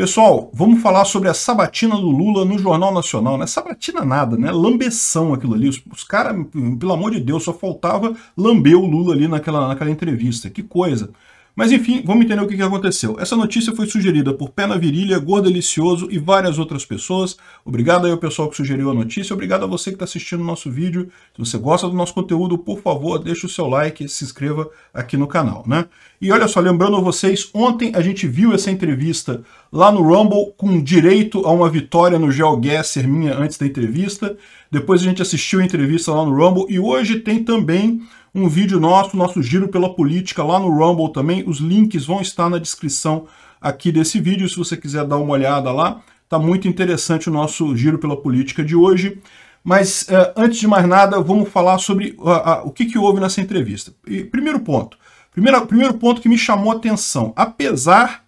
Pessoal, vamos falar sobre a sabatina do Lula no Jornal Nacional. Não é sabatina nada, né? Lambeção aquilo ali. Os, os caras, pelo amor de Deus, só faltava lamber o Lula ali naquela, naquela entrevista. Que coisa. Mas enfim, vamos entender o que aconteceu. Essa notícia foi sugerida por Pé na Virilha, Gordo Delicioso e várias outras pessoas. Obrigado aí ao pessoal que sugeriu a notícia, obrigado a você que está assistindo o nosso vídeo. Se você gosta do nosso conteúdo, por favor, deixe o seu like e se inscreva aqui no canal, né? E olha só, lembrando a vocês, ontem a gente viu essa entrevista lá no Rumble com direito a uma vitória no GeoGuessr minha antes da entrevista. Depois a gente assistiu a entrevista lá no Rumble e hoje tem também um vídeo nosso, nosso giro pela política lá no Rumble também. Os links vão estar na descrição aqui desse vídeo, se você quiser dar uma olhada lá. Tá muito interessante o nosso giro pela política de hoje. Mas eh, antes de mais nada, vamos falar sobre uh, uh, o que, que, houve nessa entrevista. E, primeiro ponto. Primeiro, primeiro ponto que me chamou a atenção. Apesar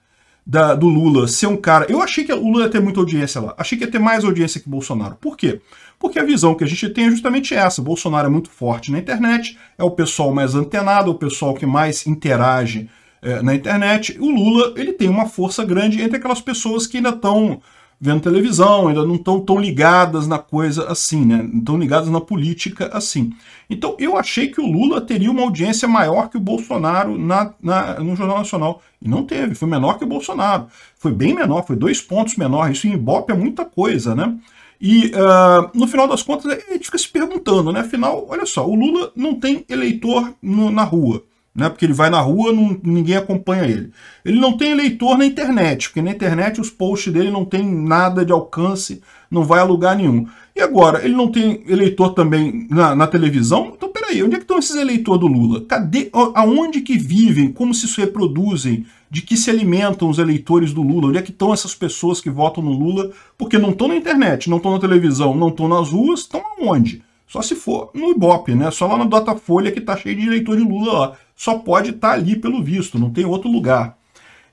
da, do Lula ser um cara. Eu achei que o Lula ia ter muita audiência lá. Achei que ia ter mais audiência que Bolsonaro. Por quê? porque a visão que a gente tem é justamente essa. Bolsonaro é muito forte na internet, é o pessoal mais antenado, é o pessoal que mais interage é, na internet. O Lula ele tem uma força grande entre aquelas pessoas que ainda estão vendo televisão, ainda não estão tão ligadas na coisa assim, né? Não estão ligadas na política assim. Então eu achei que o Lula teria uma audiência maior que o Bolsonaro na, na, no Jornal Nacional. E não teve, foi menor que o Bolsonaro. Foi bem menor, foi dois pontos menor. Isso em Ibope é muita coisa, né? E uh, no final das contas, a gente fica se perguntando, né? Afinal, olha só, o Lula não tem eleitor no, na rua. Né, porque ele vai na rua, não, ninguém acompanha ele. Ele não tem eleitor na internet, porque na internet os posts dele não tem nada de alcance, não vai a lugar nenhum. E agora, ele não tem eleitor também na, na televisão? Então, peraí, onde é que estão esses eleitores do Lula? Cadê, aonde que vivem, como se reproduzem, de que se alimentam os eleitores do Lula, onde é que estão essas pessoas que votam no Lula, porque não estão na internet, não estão na televisão, não estão nas ruas, estão aonde? Só se for no Ibope, né? Só lá no Datafolha que tá cheio de eleitor de Lula lá. Só pode estar tá ali pelo visto, não tem outro lugar.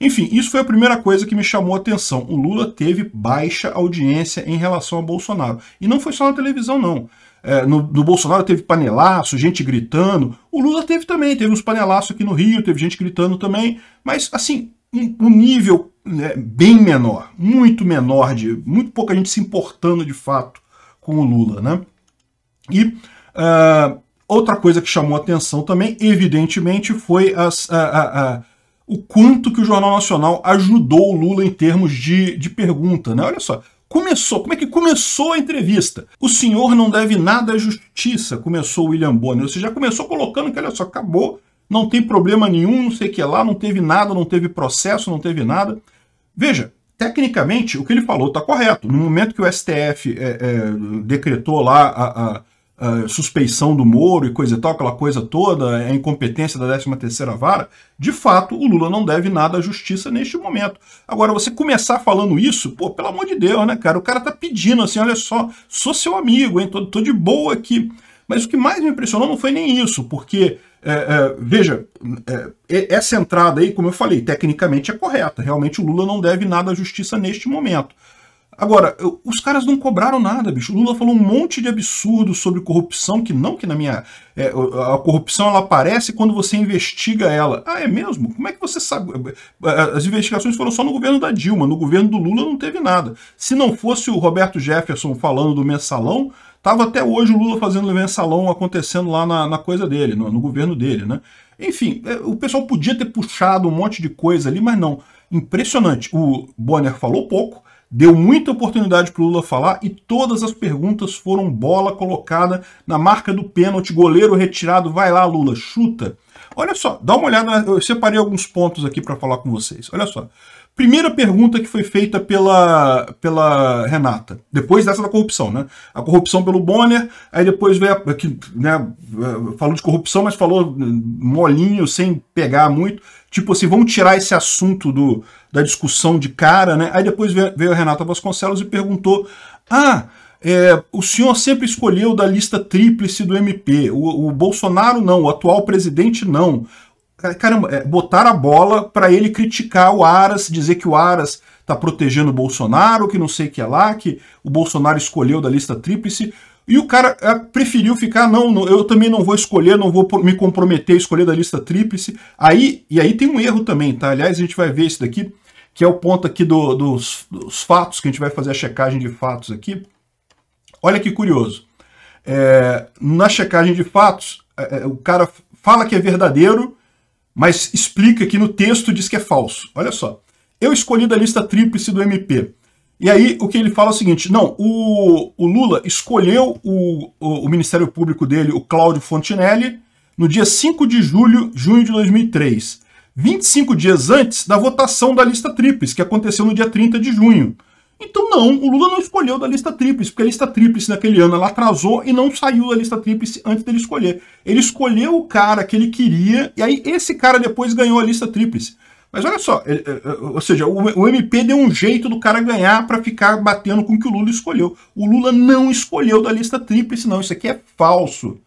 Enfim, isso foi a primeira coisa que me chamou a atenção. O Lula teve baixa audiência em relação a Bolsonaro. E não foi só na televisão, não. É, no, no, Bolsonaro teve panelaço, gente gritando. O Lula teve também, teve uns panelaços aqui no Rio, teve gente gritando também. Mas, assim, um, um nível né, bem menor, muito menor, de muito pouca gente se importando de fato com o Lula, né? E uh, outra coisa que chamou atenção também, evidentemente, foi as, a o quanto que o Jornal Nacional ajudou o Lula em termos de, de pergunta, né? Olha só, começou, como é que começou a entrevista? O senhor não deve nada à justiça, começou o William Bonner. Você já começou colocando que, olha só, acabou, não tem problema nenhum, não sei o que lá, não teve nada, não teve processo, não teve nada. Veja, tecnicamente, o que ele falou está correto. No momento que o STF é, é, decretou lá a, a eh, suspeição do Moro e coisa e tal, aquela coisa toda, a incompetência da 13ª vara, de fato, o Lula não deve nada à justiça neste momento. Agora, você começar falando isso, pô, pelo amor de Deus, né, cara? O cara tá pedindo assim, olha só, sou seu amigo, hein, tô, tô de boa aqui. Mas o que mais me impressionou não foi nem isso, porque, é, é, veja, é, essa entrada aí, como eu falei, tecnicamente é correta. Realmente o Lula não deve nada à justiça neste momento. Agora, eu, os caras não cobraram nada, bicho. O Lula falou um monte de absurdo sobre corrupção, que não, que na minha. É, a corrupção ela aparece quando você investiga ela. Ah, é mesmo? Como é que você sabe? É, é, as investigações foram só no governo da Dilma, no governo do Lula não teve nada. Se não fosse o Roberto Jefferson falando do mensalão, tava até hoje o Lula fazendo o mensalão acontecendo lá na, na coisa dele, no, no governo dele, né? Enfim, é, o pessoal podia ter puxado um monte de coisa ali, mas não. Impressionante. O Bonner falou pouco deu muita oportunidade para o Lula falar e todas as perguntas foram bola colocada na marca do pênalti, goleiro retirado, vai lá Lula, chuta. Olha só, dá uma olhada, eu separei alguns pontos aqui para falar com vocês. Olha só. Primeira pergunta que foi feita pela, pela Renata, depois dessa da corrupção, né? A corrupção pelo Bonner, aí depois veio que né? Falou de corrupção, mas falou molinho, sem pegar muito. Tipo assim, vamos tirar esse assunto do, da discussão de cara, né? Aí depois veio a Renata Vasconcelos e perguntou: Ah, é, o senhor sempre escolheu da lista tríplice do MP. O, o Bolsonaro não, o atual presidente não. Caramba, é, botar a bola para ele criticar o Aras, dizer que o Aras está protegendo o Bolsonaro, que não sei o que é lá, que o Bolsonaro escolheu da lista tríplice. E o cara é, preferiu ficar, não, não, eu também não vou escolher, não vou me comprometer a escolher da lista tríplice. Aí, e aí tem um erro também, tá? Aliás, a gente vai ver isso daqui, que é o ponto aqui do, dos, dos, fatos, que a gente vai fazer a checagem de fatos aqui. Olha que curioso. É, na checagem de fatos, é, é o cara fala que é verdadeiro, mas explica que no texto diz que é falso. Olha só. Eu escolhi da lista tríplice do MP. E aí o que ele fala é o seguinte, não, o, o Lula escolheu o, o, o, Ministério Público dele, o Cláudio Fontinelli, no dia 5 de julho, junho de 2003, 25 dias antes da votação da lista tríplice, que aconteceu no dia 30 de junho. Então, não, o Lula não escolheu da lista tríplice, porque a lista tríplice naquele ano ela atrasou e não saiu da lista tríplice antes dele escolher. Ele escolheu o cara que ele queria, e aí esse cara depois ganhou a lista tríplice. Mas olha só, ele, é, é, é, ou seja, o, o MP deu um jeito do cara ganhar para ficar batendo com o que o Lula escolheu. O Lula não escolheu da lista tríplice, não. Isso aqui é falso.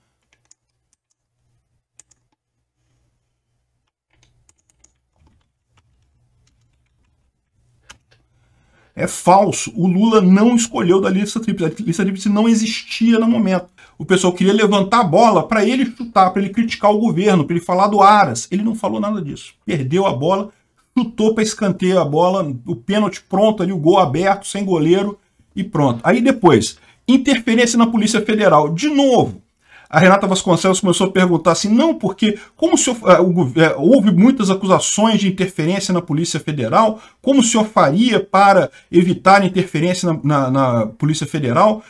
É falso. O Lula não escolheu da lista tríplice. A lista tríplice não existia no momento. O pessoal queria levantar a bola para ele chutar, para ele criticar o governo, para ele falar do Aras. Ele não falou nada disso. Perdeu a bola, chutou para escanteio a bola, o pênalti pronto ali, o gol aberto, sem goleiro e pronto. Aí depois, interferência na Polícia Federal. De novo, a Renata Vasconcelos começou a perguntar assim, não, porque como o senhor, uh, houve muitas acusações de interferência na Polícia Federal, como o senhor faria para evitar interferência na, na, na Polícia Federal?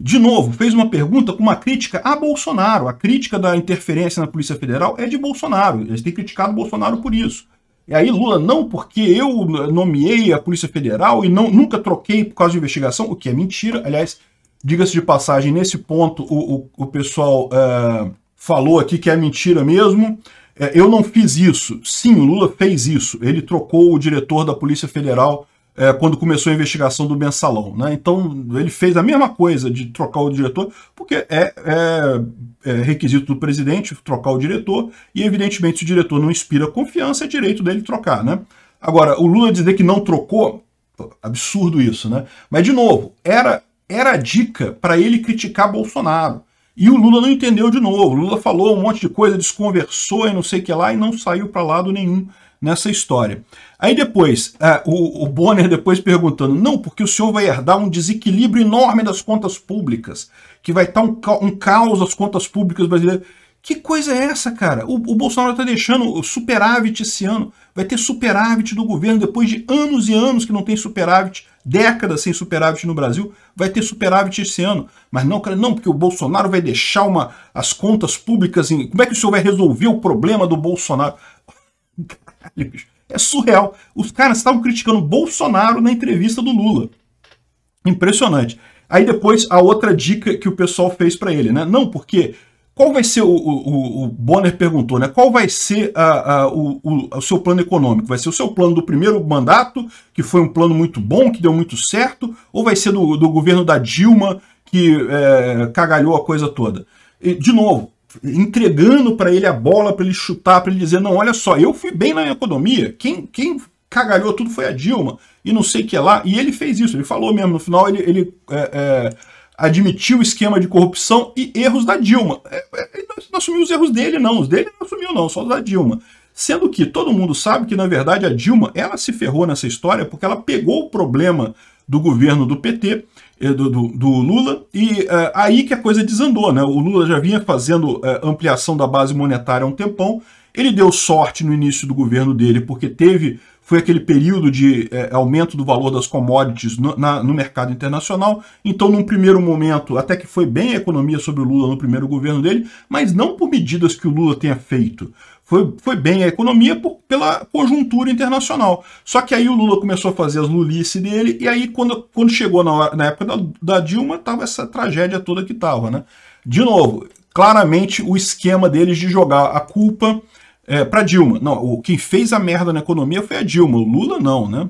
De novo, fez uma pergunta com uma crítica a Bolsonaro. A crítica da interferência na Polícia Federal é de Bolsonaro. Eles têm criticado Bolsonaro por isso. E aí Lula, não porque eu nomeei a Polícia Federal e não, nunca troquei por causa de investigação, o que é mentira. Aliás, Diga-se de passagem, nesse ponto o, o, o pessoal é, falou aqui que é mentira mesmo. É, eu não fiz isso. Sim, o Lula fez isso. Ele trocou o diretor da Polícia Federal é, quando começou a investigação do mensalão. Né? Então, ele fez a mesma coisa de trocar o diretor, porque é, é, é, requisito do presidente trocar o diretor, e evidentemente, se o diretor não inspira confiança, é direito dele trocar. Né? Agora, o Lula dizer que não trocou, absurdo isso. Né? Mas, de novo, era era a dica para ele criticar Bolsonaro. E o Lula não entendeu de novo. O Lula falou um monte de coisa, desconversou e não sei o que lá e não saiu para lado nenhum nessa história. Aí depois, é, o, o, Bonner depois perguntando, não, porque o senhor vai herdar um desequilíbrio enorme das contas públicas, que vai estar tá um, um, caos às contas públicas brasileiras. Que coisa é essa, cara? O, o Bolsonaro está deixando superávit esse ano. Vai ter superávit do governo depois de anos e anos que não tem superávit décadas sem superávit no Brasil, vai ter superávit esse ano. Mas não, não porque o Bolsonaro vai deixar uma, as contas públicas em. Como é que o senhor vai resolver o problema do Bolsonaro? Caralho, bicho. É surreal. Os caras estavam criticando Bolsonaro na entrevista do Lula. Impressionante. Aí depois a outra dica que o pessoal fez para ele, né? Não, porque qual vai ser, o, o, o, Bonner perguntou, né? Qual vai ser a, a, o, o, seu plano econômico? Vai ser o seu plano do primeiro mandato, que foi um plano muito bom, que deu muito certo, ou vai ser do, do governo da Dilma, que é, cagalhou a coisa toda? E, de novo, entregando para ele a bola, para ele chutar, para ele dizer, não, olha só, eu fui bem na economia, quem, quem cagalhou tudo foi a Dilma, e não sei o que lá, e ele fez isso, ele falou mesmo, no final ele... ele é, é, admitiu o esquema de corrupção e erros da Dilma. É, é, ele não assumiu os erros dele, não. Os dele não assumiu, não, só os da Dilma. Sendo que todo mundo sabe que, na verdade, a Dilma ela se ferrou nessa história porque ela pegou o problema do governo do PT, eh, do, do, do Lula, e é, aí que a coisa desandou. Né? O Lula já vinha fazendo é, ampliação da base monetária há um tempão, ele deu sorte no início do governo dele, porque teve foi aquele período de é, aumento do valor das commodities no, na, no, mercado internacional. Então, num primeiro momento, até que foi bem a economia sobre o Lula no primeiro governo dele, mas não por medidas que o Lula tenha feito. Foi, foi bem a economia por, pela conjuntura internacional. Só que aí o Lula começou a fazer as lulices dele, e aí quando, quando chegou na, hora, na época da, da Dilma, estava essa tragédia toda que estava, né? De novo, claramente o esquema deles de jogar a culpa é, para Dilma. Não, o, quem fez a merda na economia foi a Dilma, o Lula não, né?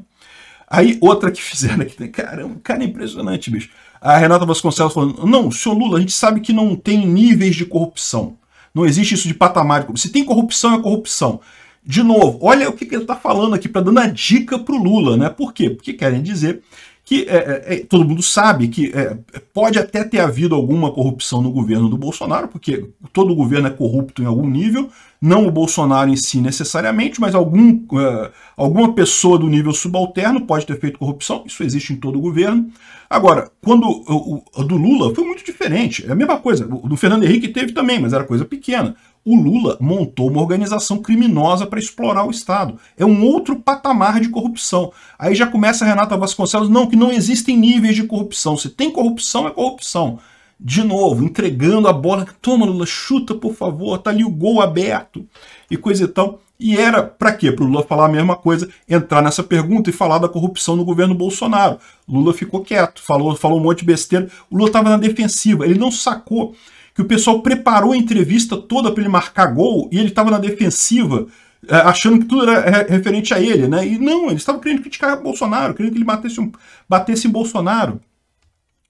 Aí outra que fizeram aqui, né? caramba, cara, é impressionante, bicho. A Renata Vasconcelos falando, não, senhor Lula, a gente sabe que não tem níveis de corrupção. Não existe isso de patamar. Se tem corrupção, é corrupção. De novo, olha o que, que ele está falando aqui, para dando a dica para o Lula, né? Por quê? Porque querem dizer que é, é, é, todo mundo sabe que é, pode até ter havido alguma corrupção no governo do Bolsonaro, porque todo governo é corrupto em algum nível, não o Bolsonaro em si necessariamente, mas algum, é, alguma pessoa do nível subalterno pode ter feito corrupção, isso existe em todo governo. Agora, quando o, o do Lula foi muito diferente, é a mesma coisa, o do Fernando Henrique teve também, mas era coisa pequena o Lula montou uma organização criminosa para explorar o Estado. É um outro patamar de corrupção. Aí já começa a Renata Vasconcelos, não, que não existem níveis de corrupção. Se tem corrupção, é corrupção. De novo, entregando a bola. Toma, Lula, chuta, por favor, tá ali o gol aberto. E coisa e tal. E era para quê? Para o Lula falar a mesma coisa, entrar nessa pergunta e falar da corrupção no governo Bolsonaro. Lula ficou quieto, falou, falou um monte de besteira. O Lula estava na defensiva, ele não sacou que o pessoal preparou a entrevista toda para ele marcar gol e ele estava na defensiva, é, achando que tudo era referente a ele, né? E não, eles estavam querendo criticar Bolsonaro, querendo que ele batesse, batesse em Bolsonaro.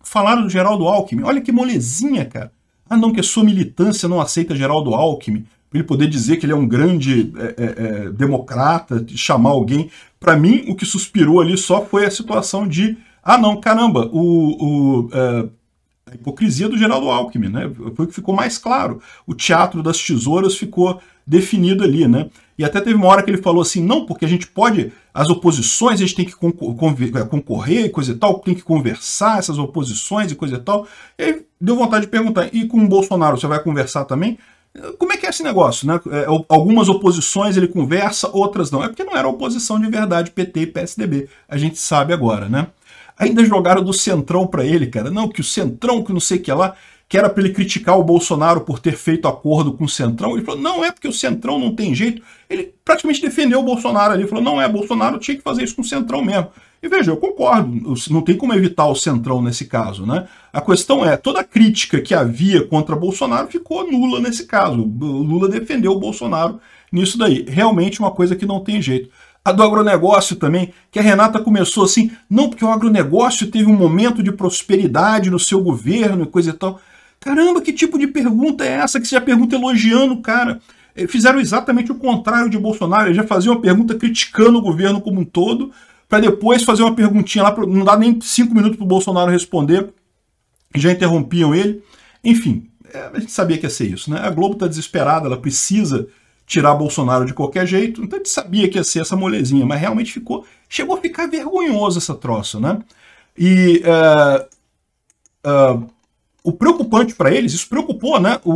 Falaram do Geraldo Alckmin. Olha que molezinha, cara. Ah, não, que a sua militância não aceita Geraldo Alckmin. Pra ele poder dizer que ele é um grande é, é, é democrata, chamar alguém. Para mim, o que suspirou ali só foi a situação de ah, não, caramba, o, o é, a hipocrisia do Geraldo Alckmin, né? Foi o que ficou mais claro. O teatro das tesouras ficou definido ali, né? E até teve uma hora que ele falou assim, não, porque a gente pode, as oposições, a gente tem que eh, concorrer e coisa e tal, tem que conversar essas oposições e coisa e tal. E aí deu vontade de perguntar, e com o Bolsonaro você vai conversar também? Como é que é esse negócio, né? É, algumas oposições ele conversa, outras não. É porque não era oposição de verdade PT e PSDB. A gente sabe agora, né? Ainda jogaram do Centrão para ele, cara. Não, que o Centrão, que não sei o que lá, que era para ele criticar o Bolsonaro por ter feito acordo com o Centrão. Ele falou, não, é porque o Centrão não tem jeito. Ele praticamente defendeu o Bolsonaro ali. Ele falou, não, é, Bolsonaro tinha que fazer isso com o Centrão mesmo. E veja, eu concordo, não tem como evitar o Centrão nesse caso, né? A questão é, toda a crítica que havia contra Bolsonaro ficou nula nesse caso. O Lula defendeu o Bolsonaro nisso daí. Realmente uma coisa que não tem jeito. A do agronegócio também, que a Renata começou assim, não, porque o agronegócio teve um momento de prosperidade no seu governo e coisa e tal. Caramba, que tipo de pergunta é essa? Que você já pergunta elogiando o cara. Eh, fizeram exatamente o contrário de Bolsonaro, eles já faziam uma pergunta criticando o governo como um todo, para depois fazer uma perguntinha lá, não dá nem cinco minutos para o Bolsonaro responder, já interrompiam ele. Enfim, eh, a gente sabia que ia ser isso, né? A Globo está desesperada, ela precisa tirar Bolsonaro de qualquer jeito. Então a gente sabia que ia ser essa molezinha, mas realmente ficou, chegou a ficar vergonhoso essa troça, né? E uh, uh, o preocupante para eles, isso preocupou, né? O,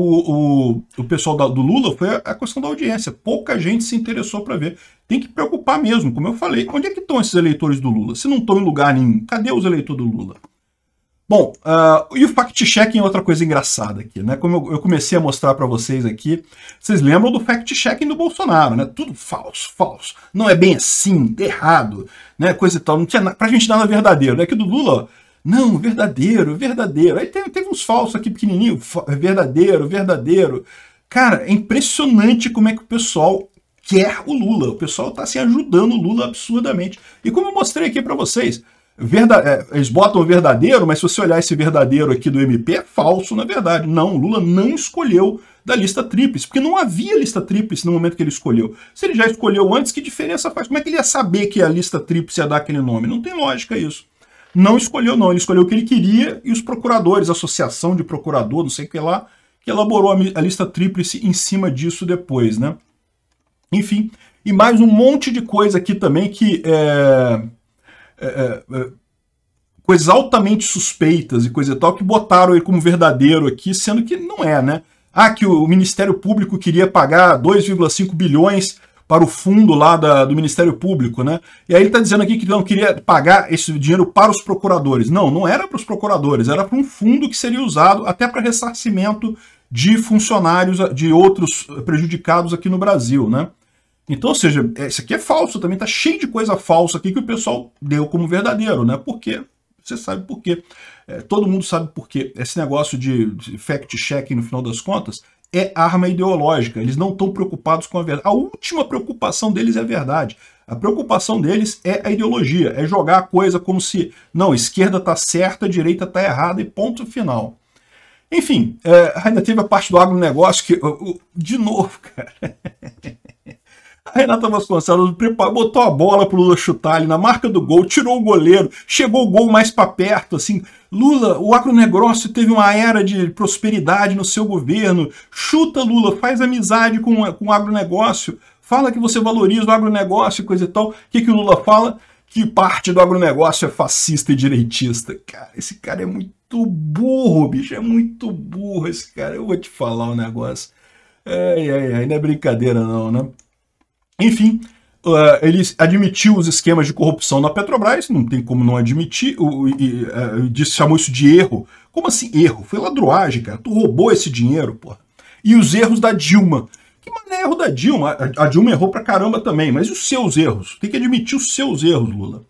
o, o pessoal da, do Lula foi a, a, questão da audiência. Pouca gente se interessou para ver. Tem que preocupar mesmo, como eu falei. Onde é que estão esses eleitores do Lula? Se não estão em lugar nenhum, cadê os eleitores do Lula? Bom, uh, e o fact-checking é outra coisa engraçada aqui, né? Como eu, eu comecei a mostrar para vocês aqui, vocês lembram do fact-checking do Bolsonaro, né? Tudo falso, falso. Não é bem assim, errado, né? Coisa e tal. Não tinha pra gente nada verdadeiro, né? Que do Lula, ó, não, verdadeiro, verdadeiro. Aí teve, teve uns falsos aqui pequenininho, verdadeiro, verdadeiro. Cara, é impressionante como é que o pessoal quer o Lula. O pessoal tá se assim, ajudando o Lula absurdamente. E como eu mostrei aqui para vocês, Verda... É, eles botam verdadeiro, mas se você olhar esse verdadeiro aqui do MP, é falso, na verdade. Não, Lula não escolheu da lista tríplice, porque não havia lista tríplice no momento que ele escolheu. Se ele já escolheu antes, que diferença faz? Como é que ele ia saber que a lista tríplice ia dar aquele nome? Não tem lógica isso. Não escolheu, não. Ele escolheu o que ele queria e os procuradores, a associação de procurador, não sei o que lá, que elaborou a lista tríplice em cima disso depois, né? Enfim, e mais um monte de coisa aqui também que... É é, é, é, coisas altamente suspeitas e coisa e tal que botaram ele como verdadeiro aqui, sendo que não é, né? Ah, que o Ministério Público queria pagar 2,5 bilhões para o fundo lá da, do Ministério Público, né? E aí ele está dizendo aqui que não queria pagar esse dinheiro para os procuradores. Não, não era para os procuradores, era para um fundo que seria usado até para ressarcimento de funcionários de outros prejudicados aqui no Brasil, né? Então, ou seja, é, isso aqui é falso também, tá cheio de coisa falsa aqui que o pessoal deu como verdadeiro, né? Porque você sabe por quê. É, todo mundo sabe por quê. Esse negócio de fact-checking, no final das contas, é arma ideológica. Eles não estão preocupados com a verdade. A última preocupação deles é a verdade. A preocupação deles é a ideologia, é jogar a coisa como se, não, esquerda tá certa, direita tá errada e ponto final. Enfim, é, ainda teve a parte do agronegócio que, de novo, cara. A Renata Vasconcelos preparou, botou a bola pro Lula chutar ali na marca do gol, tirou o goleiro, chegou o gol mais para perto, assim. Lula, o agronegócio teve uma era de prosperidade no seu governo. Chuta, Lula, faz amizade com, com o agronegócio, fala que você valoriza o agronegócio, e coisa e tal. O que, que o Lula fala? Que parte do agronegócio é fascista e direitista. Cara, esse cara é muito burro, bicho, é muito burro esse cara. Eu vou te falar um negócio. Ai, ai, ai, não é brincadeira não, né? Enfim, uh, ele admitiu os esquemas de corrupção na Petrobras, não tem como não admitir, o, e, uh, disse, chamou isso de erro. Como assim erro? Foi ladroagem, cara. Tu roubou esse dinheiro, porra. E os erros da Dilma. Que mané é erro da Dilma? A, a Dilma errou pra caramba também, mas os seus erros? Tem que admitir os seus erros, Lula.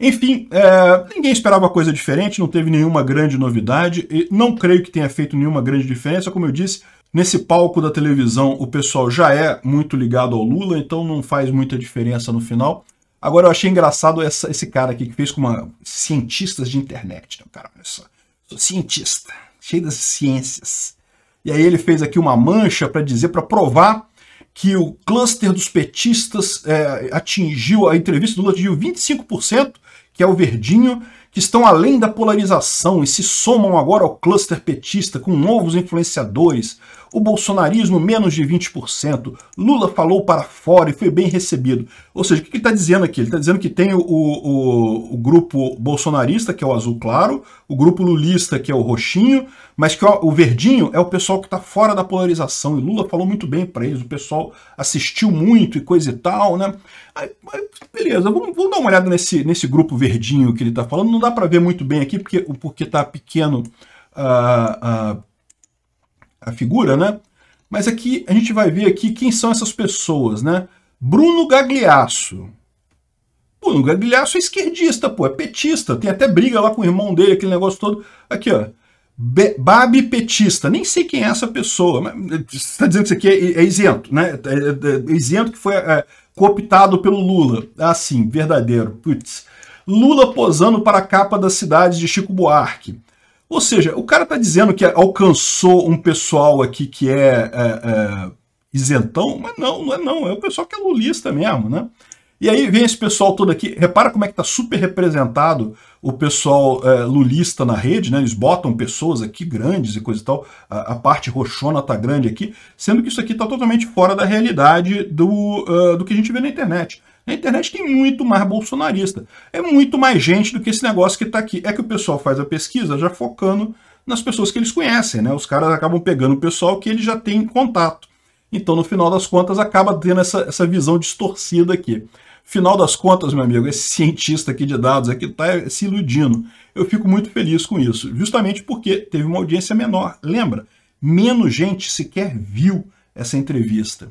Enfim, é, ninguém esperava coisa diferente, não teve nenhuma grande novidade, e não creio que tenha feito nenhuma grande diferença. Como eu disse, Nesse palco da televisão, o pessoal já é muito ligado ao Lula, então não faz muita diferença no final. Agora, eu achei engraçado essa, esse cara aqui que fez com uma. Cientistas de internet, né? Cara, olha só. Sou cientista, cheio das ciências. E aí ele fez aqui uma mancha para dizer, para provar que o cluster dos petistas é, atingiu, a entrevista do Lula atingiu 25%, que é o verdinho, que estão além da polarização e se somam agora ao cluster petista com novos influenciadores, o bolsonarismo menos de 20%, Lula falou para fora e foi bem recebido. Ou seja, o que ele está dizendo aqui? Ele está dizendo que tem o, o, o, grupo bolsonarista, que é o azul claro, o grupo lulista, que é o roxinho, mas que o, o verdinho é o pessoal que está fora da polarização. E Lula falou muito bem para eles, o pessoal assistiu muito e coisa e tal, né? Aí, beleza, vamos, vamos, dar uma olhada nesse, nesse grupo verdinho que ele está falando dá para ver muito bem aqui, porque porque está pequeno a, ah, a, a figura, né? Mas aqui a gente vai ver aqui quem são essas pessoas, né? Bruno Gagliasso. Bruno Gagliasso é esquerdista, pô, é petista. Tem até briga lá com o irmão dele, aquele negócio todo. Aqui, ó. Be Babi Petista. Nem sei quem é essa pessoa. Mas eh, você está dizendo que isso aqui é, é isento, né? É, é, é isento que foi é, cooptado pelo Lula. Ah, sim, verdadeiro. Putz. Lula posando para a capa da cidade de Chico Buarque. Ou seja, o cara está dizendo que alcançou um pessoal aqui que é, é, é, isentão, mas não, não é não, é o pessoal que é lulista mesmo, né? E aí vem esse pessoal todo aqui, repara como é que está super representado o pessoal é, lulista na rede, né? Eles botam pessoas aqui grandes e coisa e tal, a, a parte roxona está grande aqui, sendo que isso aqui está totalmente fora da realidade do, uh, do que a gente vê na internet. A internet tem muito mais bolsonarista. É muito mais gente do que esse negócio que está aqui. É que o pessoal faz a pesquisa já focando nas pessoas que eles conhecem, né? Os caras acabam pegando o pessoal que eles já têm contato. Então, no final das contas, acaba tendo essa, essa visão distorcida aqui. Final das contas, meu amigo, esse cientista aqui de dados aqui é está se iludindo. Eu fico muito feliz com isso, justamente porque teve uma audiência menor. Lembra? Menos gente sequer viu essa entrevista.